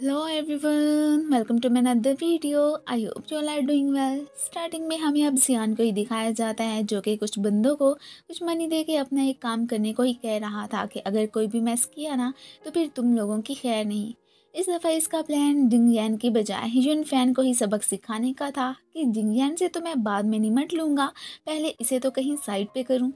hello everyone welcome to another video I hope you all are doing well starting में हमें अब सियान को ही दिखाया जाता है जो कि कुछ बंदों को कुछ मनी दे के अपना एक काम करने को ही कह रहा था कि अगर कोई भी मैस किया ना तो फिर तुम लोगों की खैर नहीं इस दफ़ा इसका प्लान यान की बजाय हिजुन फैन को ही सबक सिखाने का था कि यान से तो मैं बाद में निमट लूँगा पहले इसे तो कहीं साइड पर करूँ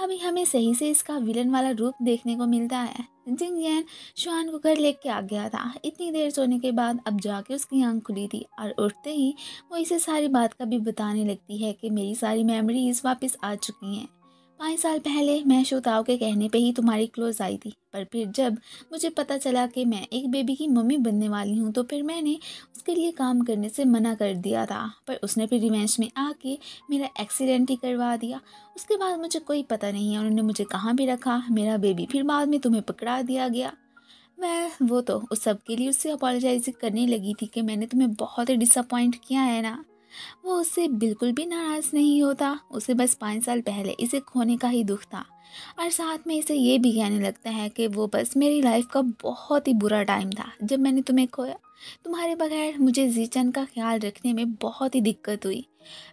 अभी हमें सही से इसका विलन वाला रूप देखने को मिलता है जिंग जैन शुआन को घर लेके आ गया था इतनी देर सोने के बाद अब जाके उसकी आंख खुली थी और उठते ही वो इसे सारी बात का भी बताने लगती है कि मेरी सारी मेमोरीज वापस आ चुकी हैं पाँच साल पहले मैं श्रोताओं के कहने पे ही तुम्हारी क्लोज आई थी पर फिर जब मुझे पता चला कि मैं एक बेबी की मम्मी बनने वाली हूँ तो फिर मैंने उसके लिए काम करने से मना कर दिया था पर उसने फिर रिवेंश में आके मेरा एक्सीडेंट ही करवा दिया उसके बाद मुझे कोई पता नहीं है उन्होंने मुझे कहाँ भी रखा मेरा बेबी फिर बाद में तुम्हें पकड़ा दिया गया मैं वो तो उस सब के लिए उससे अपॉलोजाइज करने लगी थी कि मैंने तुम्हें बहुत ही डिसअपॉइंट किया है ना वो उससे बिल्कुल भी नाराज़ नहीं होता उसे बस पाँच साल पहले इसे खोने का ही दुख था और साथ में इसे ये भी कहने लगता है कि वो बस मेरी लाइफ का बहुत ही बुरा टाइम था जब मैंने तुम्हें खोया तुम्हारे बगैर मुझे जीचन का ख्याल रखने में बहुत ही दिक्कत हुई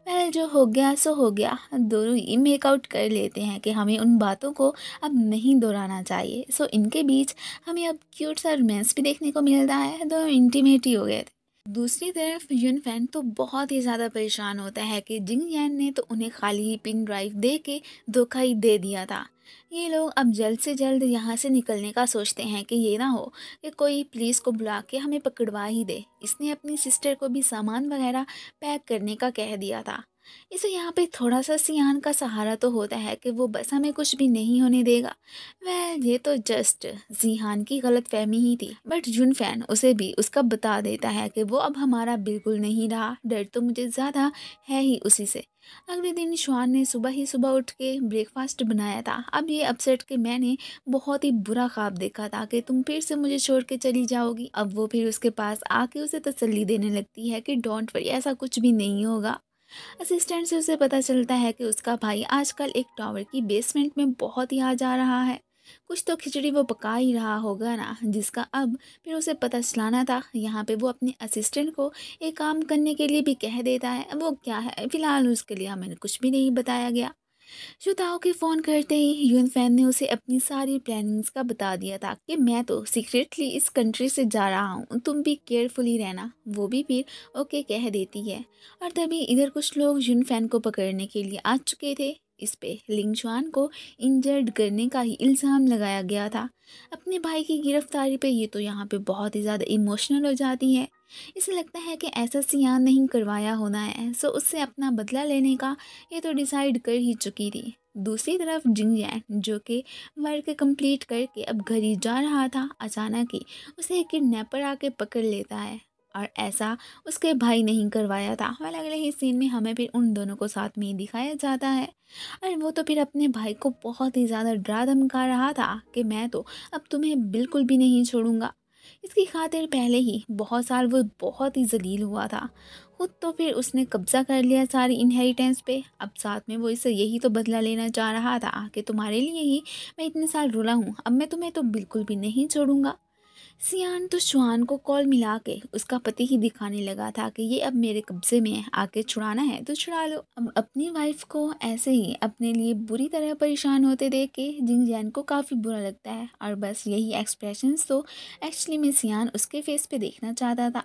वह जो हो गया सो हो गया दोनों ये मेकआउट कर लेते हैं कि हमें उन बातों को अब नहीं दोहराना चाहिए सो इनके बीच हमें अब क्यूट सा रोमांस भी देखने को मिल रहा है दोनों इंटीमेट ही हो गए थे दूसरी तरफ यून फैन तो बहुत ही ज़्यादा परेशान होता है कि जिंग यान ने तो उन्हें खाली ही पिन ड्राइव दे के धोखा ही दे दिया था ये लोग अब जल्द से जल्द यहाँ से निकलने का सोचते हैं कि ये ना हो कि कोई पुलिस को बुला के हमें पकड़वा ही दे इसने अपनी सिस्टर को भी सामान वगैरह पैक करने का कह दिया था इसे यहाँ पे थोड़ा सा सियान का सहारा तो होता है कि वो बस हमें कुछ भी नहीं होने देगा वह ये तो जस्ट जीहान की गलत फहमी ही थी बट जुन फैन उसे भी उसका बता देता है कि वो अब हमारा बिल्कुल नहीं रहा डर तो मुझे ज़्यादा है ही उसी से अगले दिन शुआन ने सुबह ही सुबह उठ के ब्रेकफास्ट बनाया था अब ये अपसेट कि मैंने बहुत ही बुरा ख्वाब देखा था कि तुम फिर से मुझे छोड़ के चली जाओगी अब वो फिर उसके पास आके उसे तसल्ली देने लगती है कि डोंट वरी ऐसा कुछ भी नहीं होगा असिस्टेंट से उसे पता चलता है कि उसका भाई आजकल एक टावर की बेसमेंट में बहुत ही आ जा रहा है कुछ तो खिचड़ी वो पका ही रहा होगा ना जिसका अब फिर उसे पता चलाना था यहाँ पे वो अपने असिस्टेंट को एक काम करने के लिए भी कह देता है वो क्या है फ़िलहाल उसके लिए हमें कुछ भी नहीं बताया गया श्रोताओं के फ़ोन करते ही यून फैन ने उसे अपनी सारी प्लानिंग्स का बता दिया था कि मैं तो सीक्रेटली इस कंट्री से जा रहा हूँ तुम भी केयरफुली रहना वो भी फिर ओके कह देती है और तभी इधर कुछ लोग यून फैन को पकड़ने के लिए आ चुके थे इस पे लिंगचुआन को इंजर्ड करने का ही इल्ज़ाम लगाया गया था अपने भाई की गिरफ्तारी पे ये तो यहाँ पे बहुत ही ज़्यादा इमोशनल हो जाती है इसे लगता है कि ऐसा सियान नहीं करवाया होना है सो उससे अपना बदला लेने का ये तो डिसाइड कर ही चुकी थी दूसरी तरफ जिंगजैन जो कि वर्क कंप्लीट करके अब घर ही जा रहा था अचानक ही उसे किडनेपर आके पकड़ लेता है और ऐसा उसके भाई नहीं करवाया था और अगले ही सीन में हमें फिर उन दोनों को साथ में ही दिखाया जाता है और वो तो फिर अपने भाई को बहुत ही ज़्यादा डरा धमका रहा था कि मैं तो अब तुम्हें बिल्कुल भी नहीं छोड़ूंगा इसकी खातिर पहले ही बहुत साल वो बहुत ही जलील हुआ था खुद तो फिर उसने कब्ज़ा कर लिया सारी इनहेरिटेंस पे अब साथ में वो इसे यही तो बदला लेना चाह रहा था कि तुम्हारे लिए ही मैं इतने साल रुला हूँ अब मैं तुम्हें तो बिल्कुल भी नहीं छोड़ूंगा सियान तो शुहान को कॉल मिला के उसका पति ही दिखाने लगा था कि ये अब मेरे कब्ज़े में है आके छुड़ाना है तो छुड़ा लो अब अपनी वाइफ को ऐसे ही अपने लिए बुरी तरह परेशान होते देख के जिंग जैन को काफ़ी बुरा लगता है और बस यही एक्सप्रेशंस तो एक्चुअली में सियान उसके फेस पे देखना चाहता था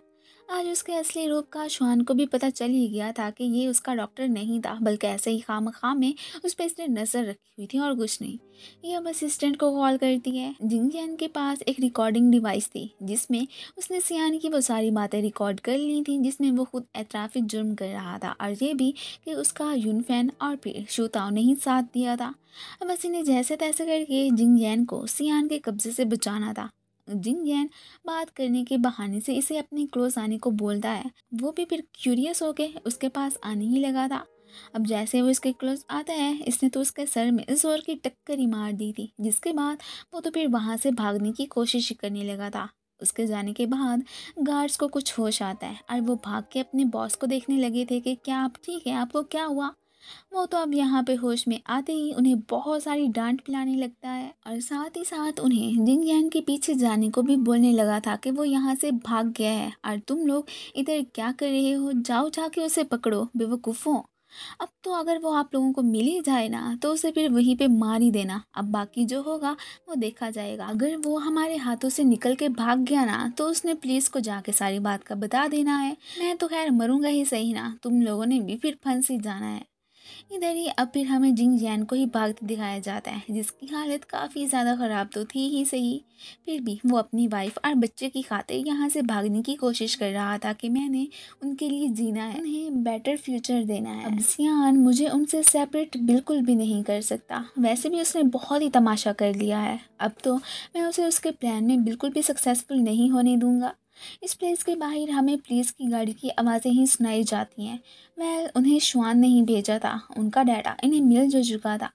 आज उसके असली रूप का श्वान को भी पता चल ही गया था कि ये उसका डॉक्टर नहीं था बल्कि ऐसे ही खाम खाम में उस पर इसने नज़र रखी हुई थी और कुछ नहीं ये अब असिस्टेंट को कॉल करती है जिंग जैन के पास एक रिकॉर्डिंग डिवाइस थी जिसमें उसने सियान की वो सारी बातें रिकॉर्ड कर ली थी जिसमें वो खुद एतराफ़ी जुर्म कर रहा था और ये भी कि उसका यूनफैन और फिर श्रोताओं ने ही साथ दिया था अब असी ने जैसे तैसे करके जिंग जैन को सियान के कब्जे से बचाना था जिन जैन बात करने के बहाने से इसे अपने क्लोज आने को बोलता है वो भी फिर क्यूरियस हो के उसके पास आने ही लगा था अब जैसे वो इसके क्लोज आता है इसने तो उसके सर में जोर की टक्कर ही मार दी थी जिसके बाद वो तो फिर वहाँ से भागने की कोशिश करने लगा था उसके जाने के बाद गार्ड्स को कुछ होश आता है और वो भाग के अपने बॉस को देखने लगे थे कि क्या आप ठीक है आपको क्या हुआ वो तो अब यहाँ पे होश में आते ही उन्हें बहुत सारी डांट पिलाने लगता है और साथ ही साथ उन्हें जिंग जैन के पीछे जाने को भी बोलने लगा था कि वो यहाँ से भाग गया है और तुम लोग इधर क्या कर रहे हो जाओ जाके उसे पकड़ो बेवकूफ़ों अब तो अगर वो आप लोगों को मिल ही जाए ना तो उसे फिर वहीं पे मार ही देना अब बाकी जो होगा वो देखा जाएगा अगर वो हमारे हाथों से निकल के भाग गया ना तो उसने पुलिस को जाके सारी बात का बता देना है मैं तो खैर मरूंगा ही सही ना तुम लोगों ने भी फिर फंस ही जाना है इधर ही अब फिर हमें जिंग जैन को ही भागते दिखाया जाता है जिसकी हालत काफ़ी ज़्यादा ख़राब तो थी ही सही फिर भी वो अपनी वाइफ और बच्चे की खातिर यहाँ से भागने की कोशिश कर रहा था कि मैंने उनके लिए जीना है उन्हें बेटर फ्यूचर देना है अब सियान मुझे उनसे सेपरेट बिल्कुल भी नहीं कर सकता वैसे भी उसने बहुत ही तमाशा कर लिया है अब तो मैं उसे उसके प्लान में बिल्कुल भी सक्सेसफुल नहीं होने दूंगा इस प्लेस के बाहर हमें पुलिस की गाड़ी की आवाज़ें ही सुनाई जाती हैं मैं उन्हें श्वान नहीं भेजा था उनका डाटा इन्हें मिल जो चुका था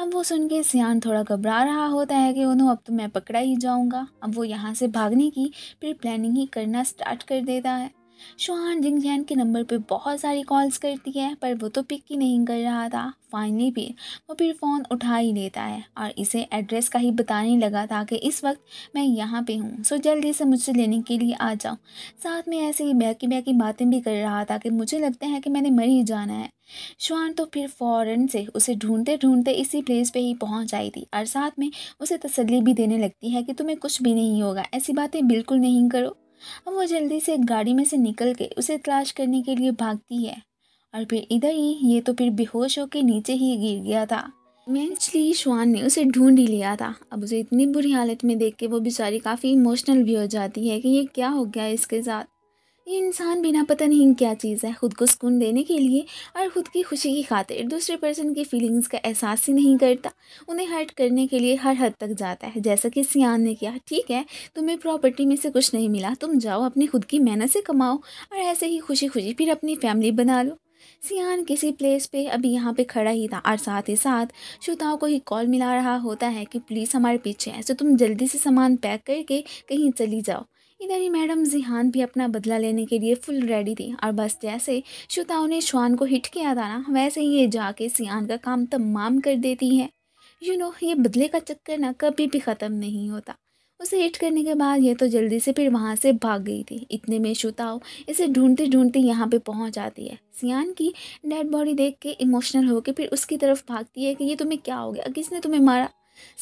अब वो सुन के सियान थोड़ा घबरा रहा होता है कि उन्होंने अब तो मैं पकड़ा ही जाऊंगा अब वो यहाँ से भागने की फिर प्लानिंग ही करना स्टार्ट कर देता है शुहान जैन के नंबर पर बहुत सारी कॉल्स करती है पर वो तो पिक ही नहीं कर रहा था फाइनली भी वो फिर फ़ोन उठा ही लेता है और इसे एड्रेस का ही बताने लगा था कि इस वक्त मैं यहाँ पे हूँ सो जल्दी से मुझसे लेने के लिए आ जाओ साथ में ऐसे ही बहकी बहकी बातें भी कर रहा था कि मुझे लगता है कि मैंने मर ही जाना है श्वान तो फिर फ़ौरन से उसे ढूंढते ढूंढते इसी प्लेस पे ही पहुंच आई थी और साथ में उसे तसल्ली भी देने लगती है कि तुम्हें कुछ भी नहीं होगा ऐसी बातें बिल्कुल नहीं करो अब वो जल्दी से गाड़ी में से निकल के उसे तलाश करने के लिए भागती है और फिर इधर ही ये तो फिर बेहोश होकर नीचे ही गिर गया था इमेंचली श्वान ने उसे ढूंढ ही लिया था अब उसे इतनी बुरी हालत में देख के वो बेचारी काफ़ी इमोशनल भी हो जाती है कि ये क्या हो गया इसके साथ ये इंसान बिना पता नहीं क्या चीज़ है ख़ुद को सुकून देने के लिए और ख़ुद की खुशी की खातिर दूसरे पर्सन की फीलिंग्स का एहसास ही नहीं करता उन्हें हर्ट करने के लिए हर हद तक जाता है जैसा कि सियान ने किया ठीक है तुम्हें प्रॉपर्टी में से कुछ नहीं मिला तुम जाओ अपनी खुद की मेहनत से कमाओ और ऐसे ही खुशी खुशी फिर अपनी फैमिली बना लो सियान किसी प्लेस पे अभी यहाँ पे खड़ा ही था और साथ ही साथ श्रोताओं को ही कॉल मिला रहा होता है कि प्लीज़ हमारे पीछे हैं तो तुम जल्दी से सामान पैक करके कहीं चली जाओ इधर ही मैडम जिहान भी अपना बदला लेने के लिए फुल रेडी थी और बस जैसे श्रोताओं ने श्वान को हिट किया था ना वैसे ही ये जाके सियान का काम तमाम कर देती है यू नो ये बदले का चक्कर ना कभी भी ख़त्म नहीं होता उसे हिट करने के बाद ये तो जल्दी से फिर वहाँ से भाग गई थी इतने में श्रोताओं इसे ढूंढते ढूंढते यहाँ पर पहुँच जाती है सियान की डेड बॉडी देख के इमोशनल होकर फिर उसकी तरफ भागती है कि ये तुम्हें क्या हो गया किसने तुम्हें मारा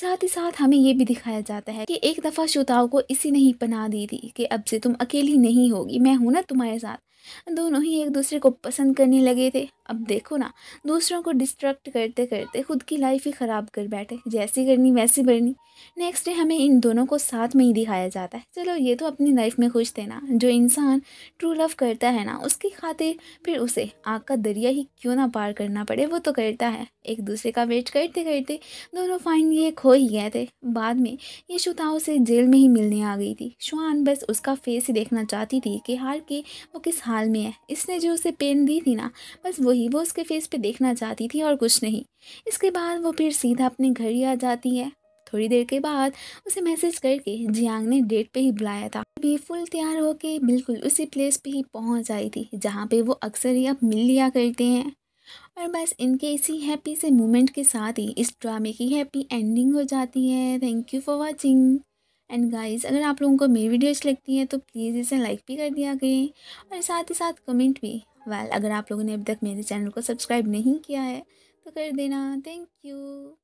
साथ ही साथ हमें ये भी दिखाया जाता है कि एक दफ़ा श्रोताओं को इसी ने ही पना दी थी कि अब से तुम अकेली नहीं होगी मैं हूँ ना तुम्हारे साथ दोनों ही एक दूसरे को पसंद करने लगे थे अब देखो ना दूसरों को डिस्ट्रक्ट करते करते खुद की लाइफ ही ख़राब कर बैठे जैसी करनी वैसी बढ़नी नेक्स्ट डे हमें इन दोनों को साथ में ही दिखाया जाता है चलो ये तो अपनी लाइफ में खुश थे ना जो इंसान ट्रू लव करता है ना उसकी खातिर फिर उसे आग का दरिया ही क्यों ना पार करना पड़े वो तो करता है एक दूसरे का वेट करते करते दोनों फाइनली ये खो ही गए थे बाद में ये शुताओं से जेल में ही मिलने आ गई थी शुआन बस उसका फेस ही देखना चाहती थी कि हार के वो किस हाल में है इसने जो उसे पेन दी थी ना बस वो वही वो उसके फेस पे देखना चाहती थी और कुछ नहीं इसके बाद वो फिर सीधा अपने घर ही आ जाती है थोड़ी देर के बाद उसे मैसेज करके जियांग ने डेट पे ही बुलाया था भी फुल तैयार होके बिल्कुल उसी प्लेस पे ही पहुंच आई थी जहाँ पे वो अक्सर ही अब मिल लिया करते हैं और बस इनके इसी हैप्पी से मोमेंट के साथ ही इस ड्रामे की हैप्पी एंडिंग हो जाती है thank you for watching and guys अगर आप लोगों को मेरी वीडियो अच्छी लगती है तो प्लीज़ इसे लाइक भी कर दिया करें और साथ ही साथ कमेंट भी वेल अगर आप लोगों ने अभी तक मेरे चैनल को सब्सक्राइब नहीं किया है तो कर देना थैंक यू